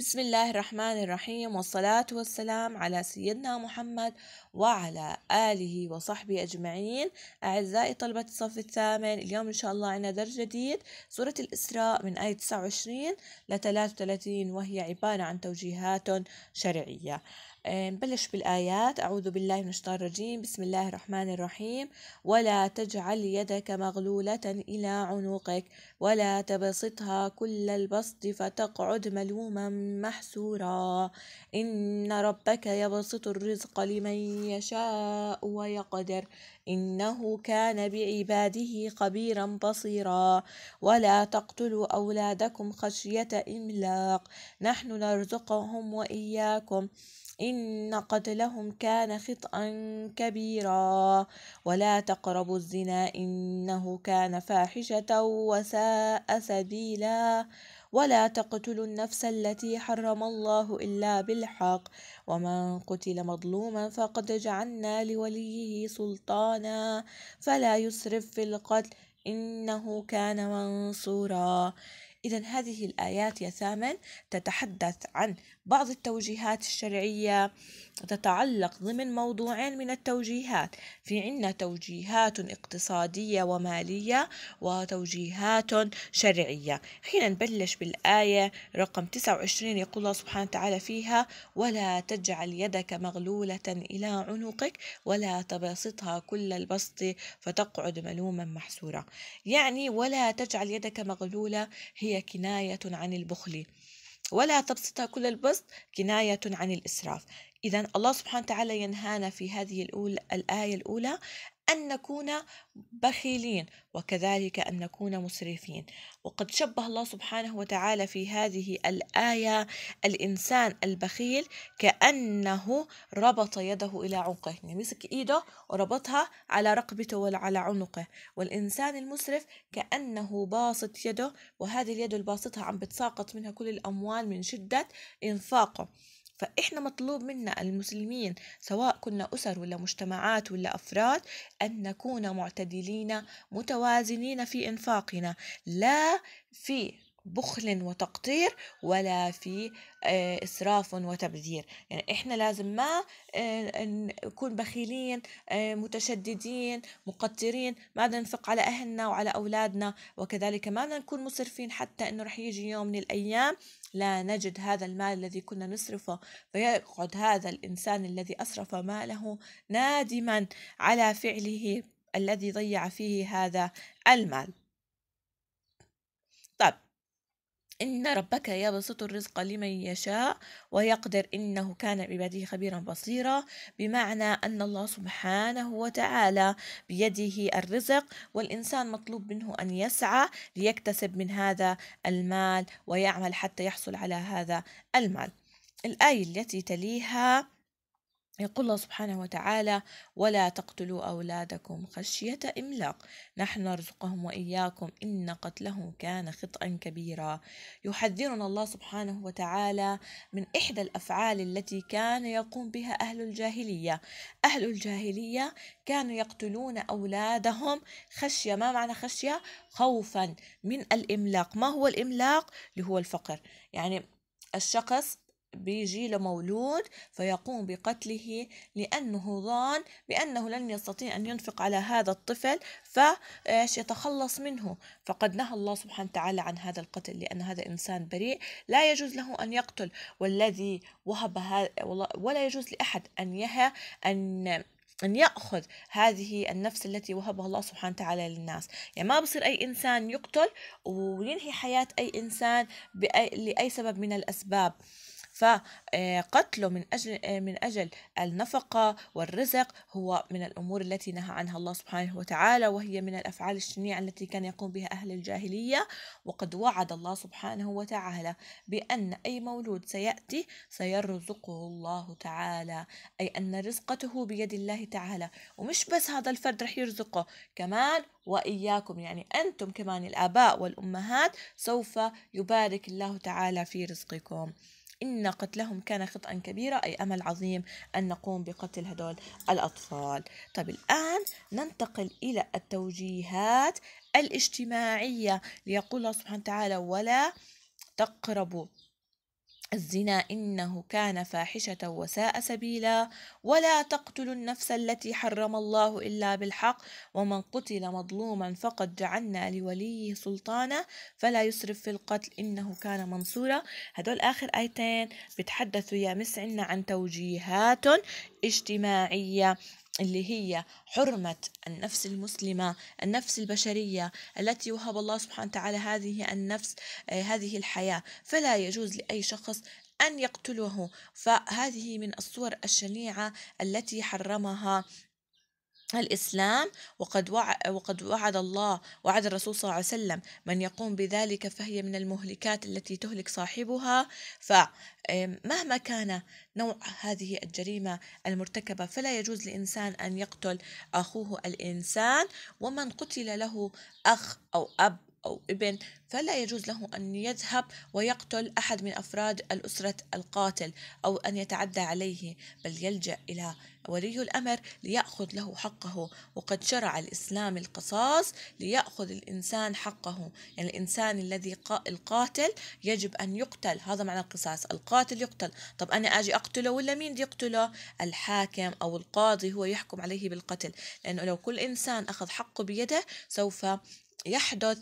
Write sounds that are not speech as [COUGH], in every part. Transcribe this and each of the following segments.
بسم الله الرحمن الرحيم والصلاة والسلام على سيدنا محمد وعلى آله وصحبه أجمعين أعزائي طلبة الصف الثامن اليوم إن شاء الله عنا درس جديد سورة الإسراء من آية 29 ل 33 وهي عبارة عن توجيهات شرعية نبلش بالآيات أعوذ بالله من الشيطان الرجيم بسم الله الرحمن الرحيم ولا تجعل يدك مغلولة إلى عنقك ولا تبسطها كل البسط فتقعد ملوما محسورا إن ربك يبسط الرزق لمن يشاء ويقدر إنه كان بعباده خبيرا بصيرا ولا تقتلوا أولادكم خشية إملاق نحن نرزقهم وإياكم إن قتلهم كان خطأ كبيرا ولا تقربوا الزنا إنه كان فاحشة وساء سبيلا ولا تقتلوا النفس التي حرم الله إلا بالحق ومن قتل مظلوما فقد جعلنا لوليه سلطانا فلا يسرف في القتل إنه كان منصورا إذا هذه الآيات يا ثامن تتحدث عن بعض التوجيهات الشرعية تتعلق ضمن موضوعين من التوجيهات في عنا توجيهات اقتصادية ومالية وتوجيهات شرعية حين نبلش بالآية رقم 29 يقول الله سبحانه وتعالى فيها ولا تجعل يدك مغلولة إلى عنقك ولا تبسطها كل البسط فتقعد ملوما محسورا يعني ولا تجعل يدك مغلولة هي كناية عن البخل ولا تبسط كل البسط كناية عن الإسراف إذا الله سبحانه وتعالى ينهانا في هذه الأولى الآية الأولى أن نكون بخيلين وكذلك أن نكون مسرفين وقد شبه الله سبحانه وتعالى في هذه الآية الإنسان البخيل كأنه ربط يده إلى عنقه يعني مسك إيده وربطها على رقبته ولا على عنقه والإنسان المسرف كأنه باسط يده وهذه اليد الباسطة عم بتساقط منها كل الأموال من شدة إنفاقه فإحنا مطلوب منا المسلمين سواء كنا أسر ولا مجتمعات ولا أفراد أن نكون معتدلين متوازنين في إنفاقنا لا في بخل وتقطير ولا في آه، إسراف وتبذير يعني إحنا لازم ما آه، نكون بخيلين آه، متشددين مقترين ما بدنا ننفق على أهلنا وعلى أولادنا وكذلك ما بدنا نكون مسرفين حتى أنه رح يجي يوم من الأيام لا نجد هذا المال الذي كنا نصرفه فيقعد هذا الإنسان الذي أسرف ماله نادما على فعله الذي ضيع فيه هذا المال إن ربك يبسط الرزق لمن يشاء ويقدر إنه كان بعباده خبيرا بصيرا بمعنى أن الله سبحانه وتعالى بيده الرزق والإنسان مطلوب منه أن يسعى ليكتسب من هذا المال ويعمل حتى يحصل على هذا المال الآية التي تليها يقول الله سبحانه وتعالى ولا تقتلوا أولادكم خشية إملاق نحن نرزقهم وإياكم إن قتلهم كان خطأ كبيرا يحذرنا الله سبحانه وتعالى من إحدى الأفعال التي كان يقوم بها أهل الجاهلية أهل الجاهلية كانوا يقتلون أولادهم خشية ما معنى خشية خوفا من الإملاق ما هو الإملاق اللي هو الفقر يعني الشخص بيجي لمولود فيقوم بقتله لأنه ظان بأنه لن يستطيع أن ينفق على هذا الطفل فإيش يتخلص منه فقد نهى الله سبحانه وتعالى عن هذا القتل لأن هذا إنسان بريء لا يجوز له أن يقتل والذي وهب ولا يجوز لأحد أن يهى أن أن يأخذ هذه النفس التي وهبها الله سبحانه وتعالى للناس يعني ما بصير أي إنسان يقتل وينهي حياة أي إنسان بأي لأي سبب من الأسباب فقتله آه، من أجل, آه، من أجل النفقة والرزق هو من الأمور التي نهى عنها الله سبحانه وتعالى وهي من الأفعال الشنيعة التي كان يقوم بها أهل الجاهلية وقد وعد الله سبحانه وتعالى بأن أي مولود سيأتي سيرزقه الله تعالى أي أن رزقته بيد الله تعالى ومش بس هذا الفرد رح يرزقه كمان وإياكم يعني أنتم كمان الآباء والأمهات سوف يبارك الله تعالى في رزقكم إن قتلهم كان خطأ كبيرا أي أمل عظيم أن نقوم بقتل هدول الأطفال طب الآن ننتقل إلى التوجيهات الاجتماعية ليقول الله سبحانه وتعالى ولا تقربوا الزنا إنه كان فاحشة وساء سبيلا ولا تقتلوا النفس التي حرم الله إلا بالحق ومن قتل مظلوما فقد جعلنا لوليه سلطانا فلا يسرف في القتل إنه كان منصورا هدول آخر آيتين بتحدثوا يا مس عنا عن توجيهات اجتماعية اللي هي حرمة النفس المسلمة النفس البشرية التي وهب الله سبحانه وتعالى هذه النفس آه، هذه الحياة فلا يجوز لأي شخص أن يقتله فهذه من الصور الشنيعة التي حرمها الإسلام وقد وعد, وقد وعد الله وعد الرسول صلى الله عليه وسلم من يقوم بذلك فهي من المهلكات التي تهلك صاحبها فمهما كان نوع هذه الجريمة المرتكبة فلا يجوز لإنسان أن يقتل أخوه الإنسان ومن قتل له أخ أو أب أو ابن فلا يجوز له أن يذهب ويقتل أحد من أفراد الأسرة القاتل أو أن يتعدى عليه بل يلجأ إلى ولي الأمر ليأخذ له حقه وقد شرع الإسلام القصاص ليأخذ الإنسان حقه يعني الإنسان الذي القاتل يجب أن يقتل هذا معنى القصاص القاتل يقتل طب أنا أجي أقتله ولا مين يقتله الحاكم أو القاضي هو يحكم عليه بالقتل لأنه لو كل إنسان أخذ حقه بيده سوف يحدث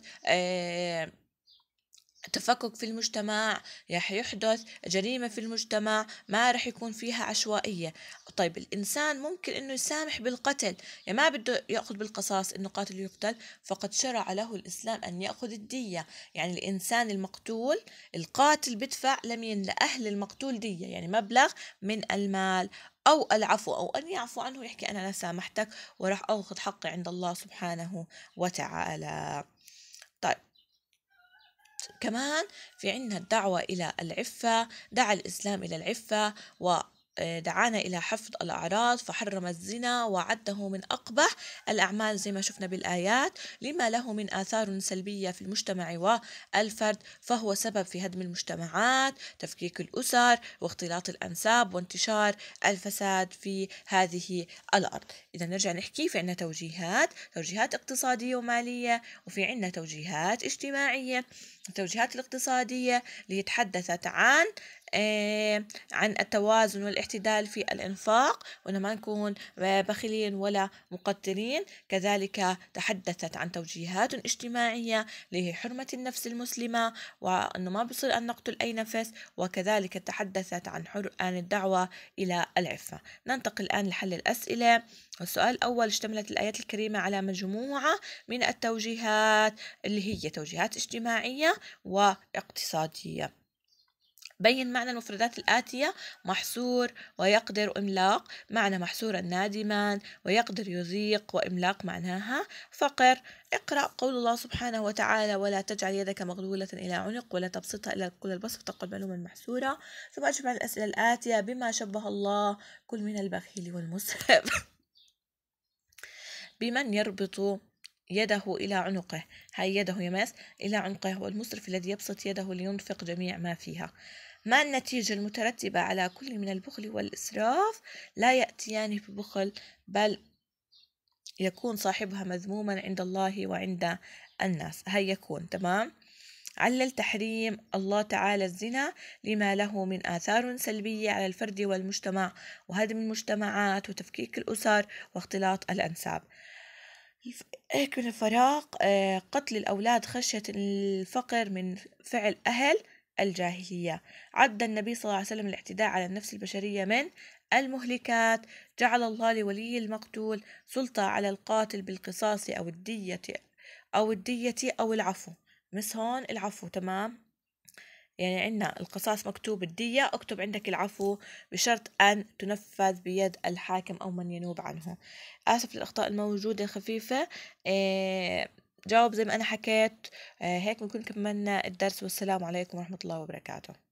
تفكك في المجتمع رح يحدث جريمة في المجتمع ما رح يكون فيها عشوائية طيب الإنسان ممكن أنه يسامح بالقتل يعني ما بده يأخذ بالقصاص أنه قاتل يقتل فقد شرع له الإسلام أن يأخذ الدية يعني الإنسان المقتول القاتل بدفع لمين لأهل المقتول دية يعني مبلغ من المال أو العفو أو أن يعفو عنه يحكي أنا سامحتك وراح أخذ حقي عند الله سبحانه وتعالى كمان في عندنا الدعوة إلى العفة دعا الإسلام إلى العفة و آه، دعانا إلى حفظ الأعراض فحرم الزنا وعده من أقبح الأعمال زي ما شفنا بالآيات لما له من آثار سلبية في المجتمع والفرد فهو سبب في هدم المجتمعات تفكيك الأسر واختلاط الأنساب وانتشار الفساد في هذه الأرض إذا نرجع نحكي في عنا توجيهات توجيهات اقتصادية ومالية وفي عنا توجيهات اجتماعية التوجيهات الاقتصادية اللي تحدثت عن آه، عن التوازن والاعتدال في الإنفاق وأن ما نكون بخيلين ولا مقترين كذلك تحدثت عن توجيهات اجتماعية لحرمة النفس المسلمة وأنه ما بصير أن نقتل أي نفس وكذلك تحدثت عن, حر... عن الدعوة إلى العفة ننتقل الآن لحل الأسئلة السؤال الأول اشتملت الآيات الكريمة على مجموعة من التوجيهات اللي هي توجيهات اجتماعية واقتصادية بين معنى المفردات الآتية محصور ويقدر وإملاق معنى محصورا نادما ويقدر يزيق وإملاق معناها فقر اقرأ قول الله سبحانه وتعالى ولا تجعل يدك مغلولة إلى عنق ولا تبسطها إلى كل البسط تقل معلوما محسورة ثم أجب عن الأسئلة الآتية بما شبه الله كل من البخيل والمسرف [LAUGHS] بمن يربط يده إلى عنقه هاي يده يمس إلى عنقه والمسرف الذي يبسط يده لينفق جميع ما فيها ما النتيجة المترتبة على كل من البخل والإسراف لا يأتيان ببخل بل يكون صاحبها مذموما عند الله وعند الناس هيا يكون تمام علل تحريم الله تعالى الزنا لما له من آثار سلبية على الفرد والمجتمع وهدم المجتمعات وتفكيك الأسر واختلاط الأنساب هيك من الفراغ آه، قتل الأولاد خشية الفقر من فعل أهل الجاهلية عد النبي صلى الله عليه وسلم الاعتداء على النفس البشرية من المهلكات جعل الله لولي المقتول سلطة على القاتل بالقصاص أو الدية أو الدية أو العفو مس هون العفو تمام يعني عندنا القصاص مكتوب الدية اكتب عندك العفو بشرط أن تنفذ بيد الحاكم أو من ينوب عنه آسف للأخطاء الموجودة خفيفة إيه جاوب زي ما أنا حكيت آه، هيك بنكون كملنا الدرس والسلام عليكم ورحمة الله وبركاته